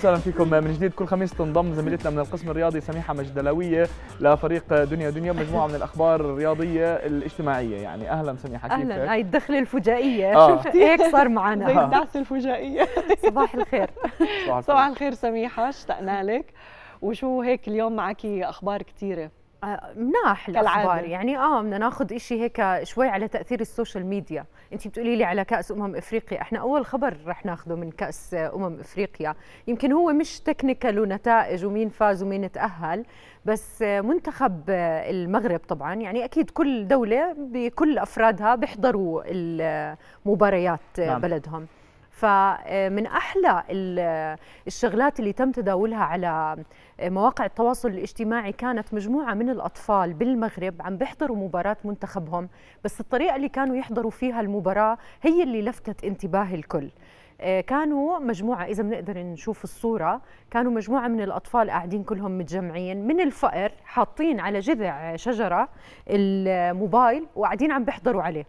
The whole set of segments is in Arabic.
وسهلا فيكم من جديد كل خميس تنضم زميلتنا من القسم الرياضي سميحه مجدلويه لفريق دنيا دنيا مجموعه من الاخبار الرياضيه الاجتماعيه يعني اهلا سميحه كيفك؟ اهلا هاي الدخله الفجائيه آه. هيك صار معنا زي الدعسه الفجائيه صباح الخير صباح الخير سميحه اشتقنا لك وشو هيك اليوم معك اخبار كثيره مناح الاخبار يعني اه بدنا ناخذ شيء هيك شوي على تاثير السوشيال ميديا انت بتقولي لي على كاس امم افريقيا احنا اول خبر رح ناخذه من كاس امم افريقيا يمكن هو مش تكنيكال ونتائج ومين فاز ومين تاهل بس منتخب المغرب طبعا يعني اكيد كل دوله بكل افرادها بيحضروا المباريات نعم. بلدهم فمن احلى الشغلات اللي تم تداولها على مواقع التواصل الاجتماعي كانت مجموعه من الاطفال بالمغرب عم بيحضروا مباراه منتخبهم بس الطريقه اللي كانوا يحضروا فيها المباراه هي اللي لفتت انتباه الكل آه، كانوا مجموعة إذا بنقدر نشوف الصورة كانوا مجموعة من الأطفال قاعدين كلهم متجمعين من الفقر حاطين على جذع شجرة الموبايل وقاعدين عم بيحضروا عليه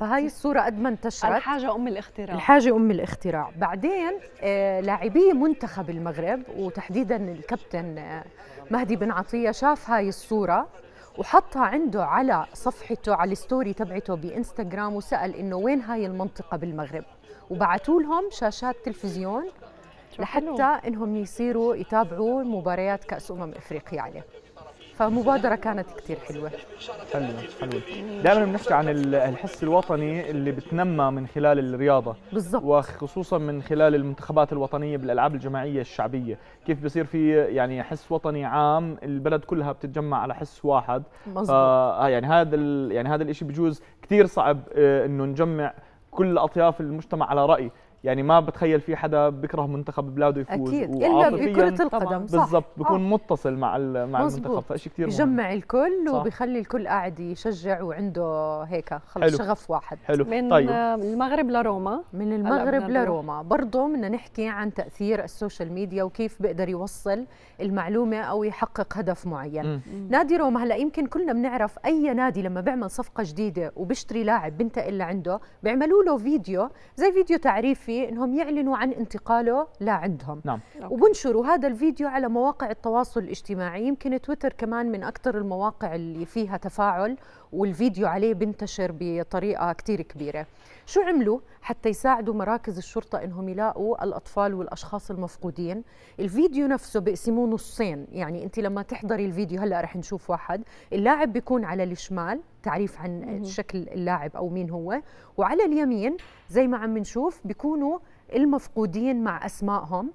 فهاي الصورة قد ما انتشرت الحاجة أم الاختراع الحاجة أم الاختراع بعدين آه، لاعبي منتخب المغرب وتحديدا الكابتن آه، مهدي بن عطية شاف هاي الصورة وحطها عنده على صفحته على الستوري تبعته بانستغرام وسأل إنه وين هاي المنطقة بالمغرب وبعتوا لهم شاشات تلفزيون لحتى انهم يصيروا يتابعوا مباريات كاس امم افريقيا عليه فمبادره كانت كثير حلوه حلوه حلوه دائما بنحكي عن الحس الوطني اللي بتنمى من خلال الرياضه بالضبط وخصوصا من خلال المنتخبات الوطنيه بالالعاب الجماعيه الشعبيه كيف بصير في يعني حس وطني عام البلد كلها بتتجمع على حس واحد مظبوط آه يعني هذا يعني هذا الشيء بجوز كثير صعب آه، انه نجمع كل اطياف المجتمع على راي يعني ما بتخيل في حدا بيكره منتخب بلاده يفوز اكيد الا بكره القدم صح بالضبط آه. بكون آه. متصل مع مع المنتخب فشيء كثير بجمع الكل وبيخلي الكل قاعد يشجع وعنده هيك خلص شغف واحد حلو من طيب. المغرب لروما من المغرب لروما برضه بدنا نحكي عن تاثير السوشيال ميديا وكيف بيقدر يوصل المعلومه او يحقق هدف معين م. نادي روما هلا يمكن كلنا بنعرف اي نادي لما بيعمل صفقه جديده وبيشتري لاعب بنتقل لعنده بيعملوا له فيديو زي فيديو تعريفي فيه انهم يعلنوا عن انتقاله لعندهم نعم. وبنشروا هذا الفيديو على مواقع التواصل الاجتماعي يمكن تويتر كمان من اكثر المواقع اللي فيها تفاعل والفيديو عليه بنتشر بطريقه كثير كبيره شو عملوا حتى يساعدوا مراكز الشرطه انهم يلاقوا الاطفال والاشخاص المفقودين الفيديو نفسه بقسموه نصين يعني انت لما تحضري الفيديو هلا رح نشوف واحد اللاعب بيكون على الشمال تعريف عن شكل اللاعب او مين هو وعلى اليمين زي ما عم نشوف بيكونوا المفقودين مع اسمائهم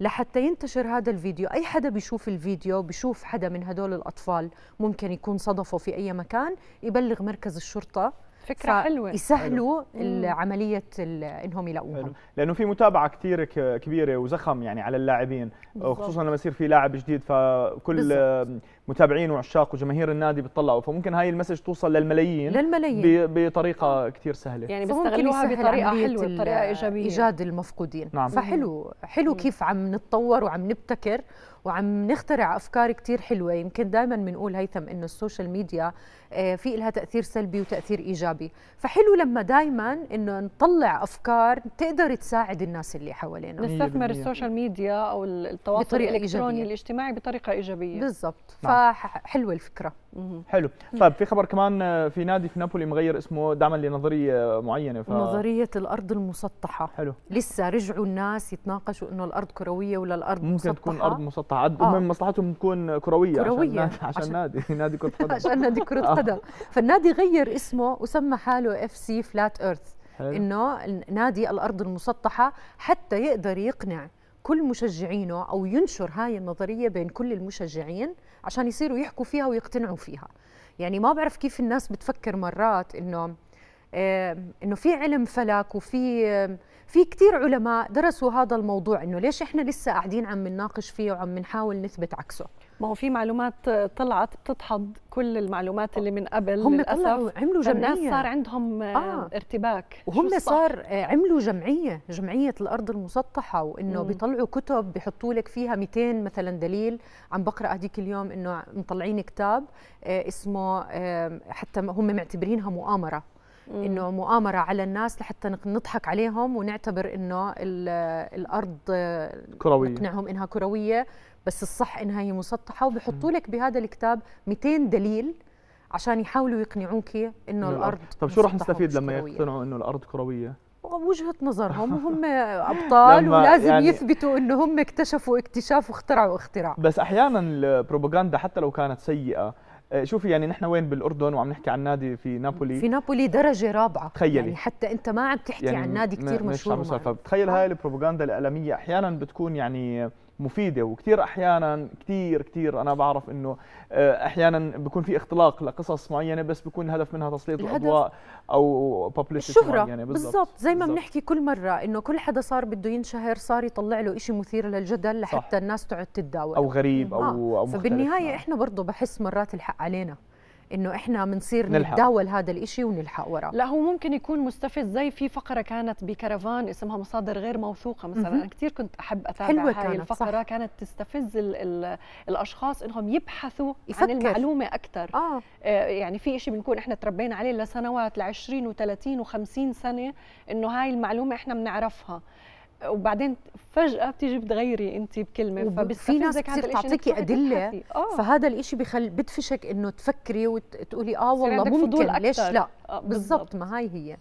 لحتى ينتشر هذا الفيديو اي حدا بيشوف الفيديو بيشوف حدا من هدول الاطفال ممكن يكون صدفه في اي مكان يبلغ مركز الشرطه فكره حلوه يسهلوا حلو. عمليه انهم يلاقوهم حلو. لانه في متابعه كثير كبيره وزخم يعني على اللاعبين بالضبط. خصوصا لما يصير في لاعب جديد فكل بالزبط. متابعين وعشاق وجماهير النادي بتطلعوا فممكن هاي المسج توصل للملايين للملايين بطريقه كثير سهله يعني بيستغلوها بطريقه حلوه بطريقه ايجابيه ايجاد المفقودين نعم. فحلو حلو كيف عم نتطور وعم نبتكر وعم نخترع افكار كثير حلوه يمكن دائما بنقول هيثم انه السوشيال ميديا آه، في لها تاثير سلبي وتاثير ايجابي فحلو لما دائما انه نطلع افكار تقدر تساعد الناس اللي حوالينا نستثمر السوشيال ميديا او التواصل الالكتروني إيجابية. الاجتماعي بطريقه ايجابيه بالضبط نعم. فحلوه الفكره حلو طيب في خبر كمان آه، في نادي في نابولي مغير اسمه دعما لنظريه معينه ف... نظريه الارض المسطحه حلو لسه رجعوا الناس يتناقشوا انه الارض كرويه ولا الارض ممكن مسطحه ممكن تكون الارض مسطحه عد... آه. من مصلحتهم تكون كرويه, كروية. عشان, عشان, عشان نادي نادي كره قدم عشان نادي كره آه. قدم فالنادي غير اسمه وسمى حاله اف سي فلات ايرث انه نادي الارض المسطحه حتى يقدر يقنع كل مشجعينه او ينشر هاي النظريه بين كل المشجعين عشان يصيروا يحكوا فيها ويقتنعوا فيها يعني ما بعرف كيف الناس بتفكر مرات انه آه، انه في علم فلك وفي آه، في كثير علماء درسوا هذا الموضوع انه ليش احنا لسه قاعدين عم نناقش فيه وعم نحاول نثبت عكسه ما هو في معلومات طلعت بتدحض كل المعلومات اللي من قبل هم للاسف عملوا جمعيه الناس صار عندهم آه. آه. ارتباك وهم صار آه، عملوا جمعيه جمعيه الارض المسطحه وانه بيطلعوا كتب بيحطوا لك فيها 200 مثلا دليل عم بقرا هذيك اليوم انه مطلعين كتاب آه، اسمه حتى هم معتبرينها مؤامره انه مؤامره على الناس لحتى نضحك عليهم ونعتبر انه الارض كرويه نقنعهم انها كرويه بس الصح انها هي مسطحه وبحطوا لك بهذا الكتاب 200 دليل عشان يحاولوا يقنعوك انه الارض, الأرض. طب شو راح نستفيد لما يقتنعوا انه الارض كرويه وجهه نظرهم وهم ابطال ولازم يعني يثبتوا انه هم اكتشفوا اكتشاف واخترعوا اختراع بس احيانا البروباغندا حتى لو كانت سيئه آه، شوفي يعني نحن وين بالاردن وعم نحكي عن نادي في نابولي في نابولي درجه رابعه تخيلي يعني حتى انت ما عم تحكي يعني عن نادي كثير مشهور مش عم فبتخيل هاي البروباغندا الاعلاميه احيانا بتكون يعني مفيده وكثير احيانا كثير كثير انا بعرف انه آه، احيانا بيكون في اختلاق لقصص معينه بس بيكون الهدف منها تسليط الاضواء او ببليسيتي الشهره يعني بالضبط زي ما بنحكي كل مره انه كل حدا صار بده ينشهر صار يطلع له شيء مثير للجدل لحتى صح. الناس تقعد تتداول او غريب او, آه. أو فبالنهايه نعم. احنا برضه بحس مرات الحق علينا انه احنا بنصير نتداول هذا الإشي ونلحق وراه لا هو ممكن يكون مستفز زي في فقره كانت بكرفان اسمها مصادر غير موثوقه مثلا انا كثير كنت احب اتابع حلوة هاي كانت الفقره صح. كانت تستفز الـ الـ الاشخاص انهم يبحثوا يفكر. عن المعلومه اكثر آه. آه يعني في شيء بنكون احنا تربينا عليه لسنوات ل 20 و30 و50 سنه انه هاي المعلومه احنا بنعرفها وبعدين فجاه بتيجي بتغيري انت بكلمه في ناس بتصير تعطيكي ادله آه. فهذا الشيء بخل بدفشك انه تفكري وتقولي اه والله ممكن ليش لا آه، بالضبط ما هاي هي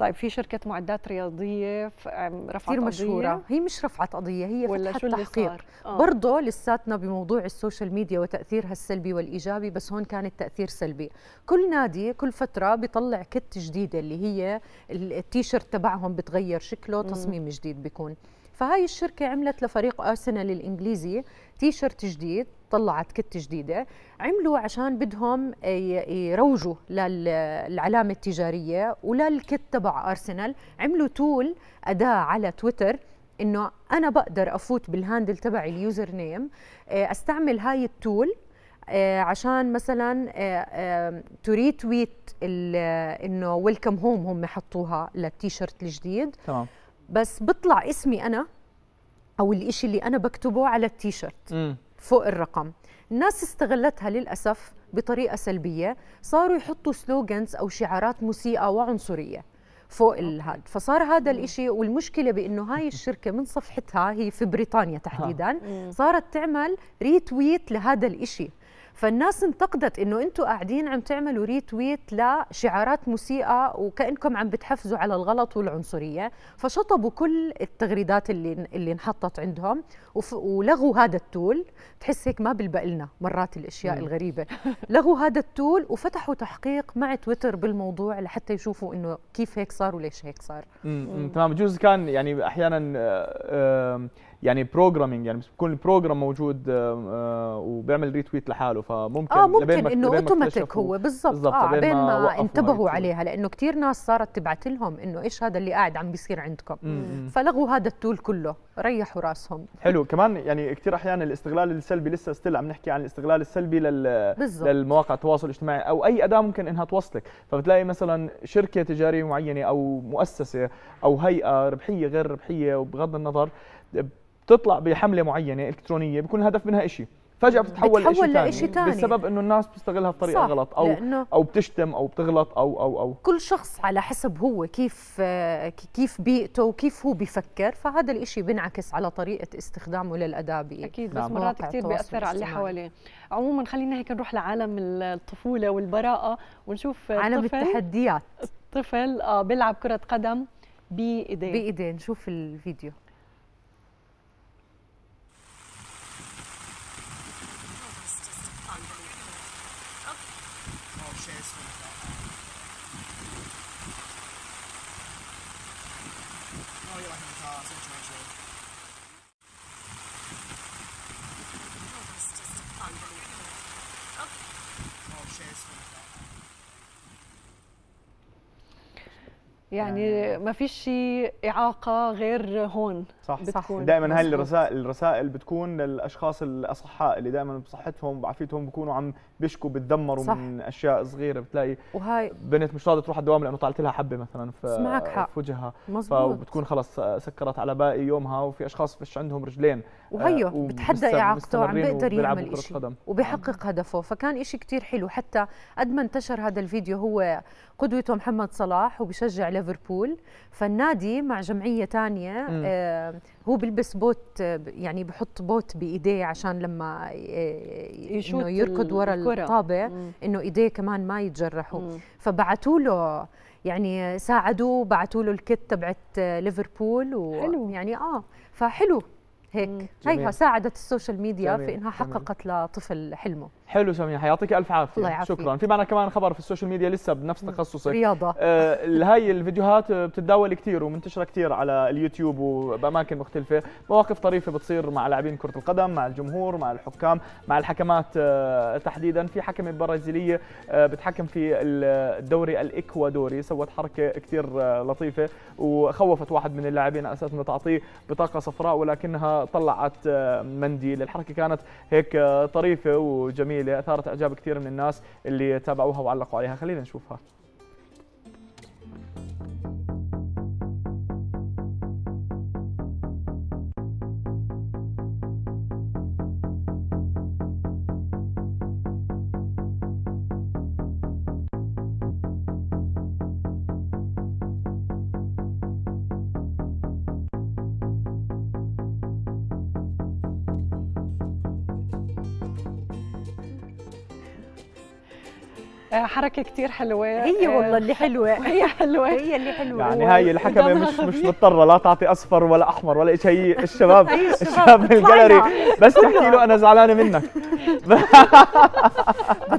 طيب في شركه معدات رياضيه رفعت كثير مشهوره هي مش رفعت قضيه هي ولا فتحت شو اللي تحقيق صار؟ آه. برضه لساتنا بموضوع السوشيال ميديا وتاثيرها السلبي والايجابي بس هون كان التاثير سلبي كل نادي كل فتره بيطلع كت جديده اللي هي التيشيرت تبعهم بتغير شكله تصميم جديد بيكون فهاي الشركه عملت لفريق ارسنال الانجليزي تيشيرت جديد طلعت كت جديده عملوا عشان بدهم يروجوا للعلامه التجاريه وللكت تبع ارسنال عملوا تول اداه على تويتر انه انا بقدر افوت بالهاندل تبعي اليوزر نيم آه، استعمل هاي التول آه، عشان مثلا تريت آه، ويت انه ويلكم هوم هم حطوها للتيشيرت الجديد تمام بس بطلع اسمي انا او الإشي اللي انا بكتبه على التيشيرت فوق الرقم الناس استغلتها للأسف بطريقة سلبية صاروا يحطوا سلوغنز أو شعارات مسيئة وعنصرية فوق الهاد فصار هذا الإشي والمشكلة بأنه هاي الشركة من صفحتها هي في بريطانيا تحديدا صارت تعمل ريتويت لهذا الإشي فالناس انتقدت انه انتم قاعدين عم تعملوا ريتويت لشعارات مسيئه وكانكم عم بتحفزوا على الغلط والعنصريه فشطبوا كل التغريدات اللي اللي انحطت عندهم ولغوا هذا التول بتحس هيك ما بلبق لنا مرات الاشياء مم. الغريبه لغوا هذا التول وفتحوا تحقيق مع تويتر بالموضوع لحتى يشوفوا انه كيف هيك صار وليش هيك صار تمام بجوز كان يعني احيانا آه، يعني بروجرامينج يعني بيكون البروجرام موجود آه، آه، وبيعمل ريتويت لحاله فممكن اه ممكن انه اوتوماتيك هو بالضبط اه بين ما, ما انتبهوا عليها لانه كثير ناس صارت تبعت لهم انه ايش هذا اللي قاعد عم بيصير عندكم م- فلغوا هذا التول كله ريحوا راسهم حلو كمان يعني كثير احيانا الاستغلال السلبي لسه ستيل عم نحكي عن الاستغلال السلبي لل بالزبط. للمواقع التواصل الاجتماعي او اي اداه ممكن انها توصلك فبتلاقي مثلا شركه تجاريه معينه او مؤسسه او هيئه ربحيه غير ربحيه وبغض النظر بتطلع بحمله معينه الكترونيه بيكون الهدف منها شيء فجاه بتتحول لشيء ثاني بسبب انه الناس بتستغلها بطريقه غلط او لأنه او بتشتم او بتغلط او او او كل شخص على حسب هو كيف كيف بيئته وكيف هو بيفكر فهذا الشيء بينعكس على طريقه استخدامه للاداه اكيد بس نعم. مرات كثير بياثر على اللي حواليه عموما خلينا هيك نروح لعالم الطفوله والبراءه ونشوف عالم التحديات الطفل آه، بيلعب كره قدم بايديه بايديه نشوف الفيديو this one. يعني, يعني ما فيش شيء اعاقه غير هون صح بتكون صح دائما هاي الرسائل الرسائل بتكون للاشخاص الاصحاء اللي دائما بصحتهم وعافيتهم بكونوا عم بيشكوا بتدمروا صح. من اشياء صغيره بتلاقي وهي بنت مش راضيه تروح على الدوام لانه طالعت لها حبه مثلا في حق. في وجهها فبتكون خلص سكرت على باقي يومها وفي اشخاص فيش عندهم رجلين وهيو آه بتحدى اعاقته عم بيقدر يعمل شيء وبيحقق هدفه فكان شيء كثير حلو حتى قد ما انتشر هذا الفيديو هو قدوته محمد صلاح وبشجع ليفربول فالنادي مع جمعيه ثانيه آه، هو بيلبس بوت آه، يعني بحط بوت بايديه عشان لما آه، انه يركض ورا الطابه انه ايديه كمان ما يتجرحوا فبعثوا له يعني ساعدوه بعثوا له الكت تبعت ليفربول ويعني اه فحلو هيك هيها أيوة، ساعدت السوشيال ميديا جميل. في انها حققت لطفل حلمه حلو سمية حيعطيك الف عافيه الله يعافيك شكرا في معنا كمان خبر في السوشيال ميديا لسه بنفس تخصصك رياضه آه هاي الفيديوهات بتتداول كثير ومنتشره كثير على اليوتيوب وباماكن مختلفه مواقف طريفه بتصير مع لاعبين كره القدم مع الجمهور مع الحكام مع الحكمات آه تحديدا في حكمه برازيليه آه بتحكم في الدوري الاكوادوري سوت حركه كثير آه لطيفه وخوفت واحد من اللاعبين على اساس انه تعطيه بطاقه صفراء ولكنها طلعت آه منديل الحركه كانت هيك آه طريفه وجميله جميله اثارت اعجاب كثير من الناس اللي تابعوها وعلقوا عليها خلينا نشوفها آه، حركه كتير حلوه هي آه، والله اللي حلوه هي حلوه هي اللي حلوه يعني هاي الحكمه مش مش مضطره لا تعطي اصفر ولا احمر ولا إيش هي الشباب الشباب بالجاليري بس تحكي له انا زعلانه منك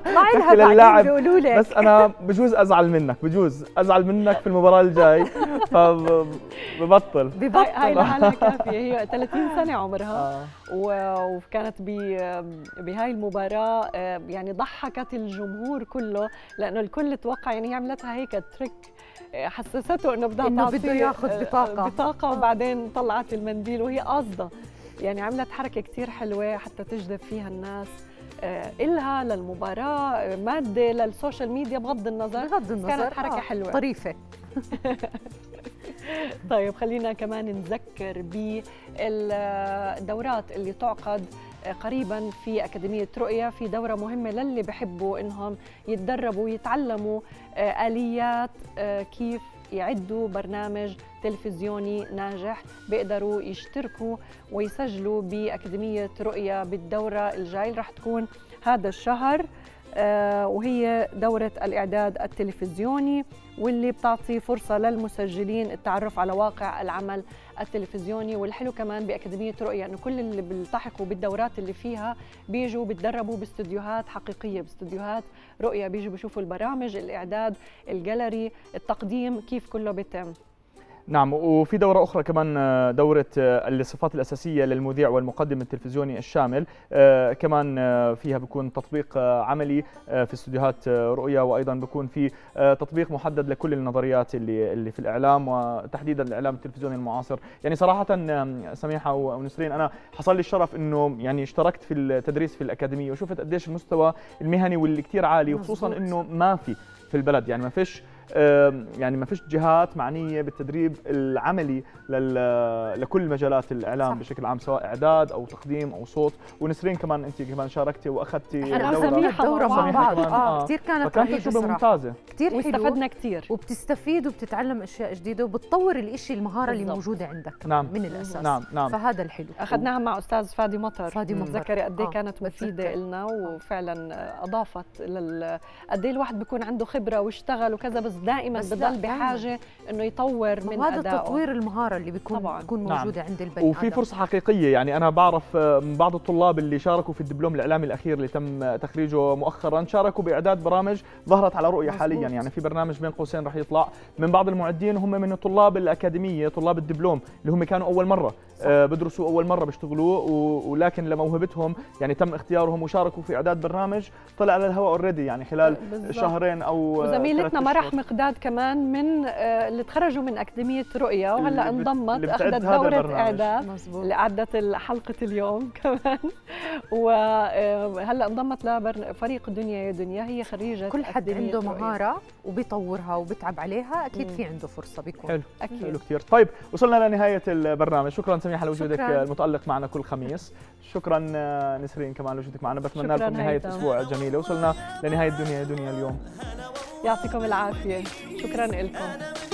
معي بعدين بيقولوا لك بس انا بجوز ازعل منك بجوز ازعل منك في المباراه الجاي فببطل ببطل هاي لحالها آه. كافيه هي 30 سنه عمرها وكانت بهاي المباراه آه، يعني ضحكت الجمهور كله لانه الكل توقع يعني هي عملتها هيك تريك آه، حسسته انه بدها انه بده ياخذ بطاقه بطاقه وبعدين طلعت المنديل وهي قاصده يعني عملت حركه كثير حلوه حتى تجذب فيها الناس آه، إلها للمباراة آه، مادة للسوشيال ميديا بغض النظر بغض النظر كانت حركة آه. حلوة طريفة طيب خلينا كمان نذكر بالدورات آه، اللي تعقد قريبا في أكاديمية رؤية في دورة مهمة للي بحبوا إنهم يتدربوا ويتعلموا آليات كيف يعدوا برنامج تلفزيوني ناجح بيقدروا يشتركوا ويسجلوا بأكاديمية رؤية بالدورة الجاي رح تكون هذا الشهر آه، وهي دورة الإعداد التلفزيوني واللي بتعطي فرصة للمسجلين التعرف على واقع العمل التلفزيوني والحلو كمان باكاديميه رؤية انه كل اللي بيلتحقوا بالدورات اللي فيها بيجوا بتدربوا باستديوهات حقيقيه باستديوهات رؤية بيجوا بيشوفوا البرامج الاعداد الجاليري التقديم كيف كله بيتم نعم وفي دورة أخرى كمان آه، دورة آه، الصفات الأساسية للمذيع والمقدم التلفزيوني الشامل آه، كمان فيها بكون تطبيق عملي في استديوهات رؤية وأيضا بكون في تطبيق محدد لكل النظريات اللي اللي في الإعلام وتحديدا الإعلام التلفزيوني المعاصر يعني صراحة سميحة ونسرين أنا حصل لي الشرف إنه يعني اشتركت في التدريس في الأكاديمية وشفت قديش المستوى المهني واللي كتير عالي وخصوصا إنه ما في في البلد يعني ما فيش يعني ما فيش جهات معنيه بالتدريب العملي لكل مجالات الاعلام صح. بشكل عام سواء اعداد او تقديم او صوت ونسرين كمان انت كمان شاركتي واخذتي دوره دوره مع بعض اه, آه. كثير كانت فكان ممتازه كثير واستفدنا كثير وبتستفيد وبتتعلم اشياء جديده وبتطور الشيء المهاره اللي موجوده عندك نعم. من الاساس نعم نعم فهذا الحلو اخذناها مع استاذ فادي مطر فادي مطر تذكري قد ايه آه، كانت مفيده لنا وفعلا اضافت لل قد ايه الواحد بيكون عنده خبره واشتغل وكذا بس دائما بضل بحاجه انه يطور من هذا تطوير المهاره اللي بيكون طبعاً. بتكون نعم. موجوده نعم. عند البني وفي آدم. فرصه حقيقيه يعني انا بعرف من آه، بعض الطلاب اللي شاركوا في الدبلوم الاعلامي الاخير اللي تم آه، تخريجه مؤخرا شاركوا باعداد برامج ظهرت على رؤيه مزبوط. حاليا يعني في برنامج بين قوسين راح يطلع من بعض المعدين هم من الطلاب الاكاديميه طلاب الدبلوم اللي هم كانوا اول مره آه بدرسوا اول مره بيشتغلوا ولكن لموهبتهم يعني تم اختيارهم وشاركوا في اعداد برنامج طلع على الهواء اوريدي يعني خلال بالزبط. شهرين او آه، وزميلتنا مرح مقدار بغداد كمان من آه، اللي تخرجوا من اكاديميه رؤيا وهلا انضمت اخذت دوره اعداد اللي اعدت حلقه اليوم كمان وهلا آه، انضمت لفريق دنيا يا دنيا هي خريجه كل حد عنده مهاره وبيطورها وبتعب عليها اكيد مم. في عنده فرصه بيكون حلو اكيد حلو كثير طيب وصلنا لنهايه البرنامج شكرا سميحه لوجودك آه، المتالق معنا كل خميس شكرا نسرين كمان لوجودك معنا بتمنى لكم نهايه اسبوع جميله وصلنا لنهايه دنيا يا دنيا اليوم يعطيكم العافيه شكرا لكم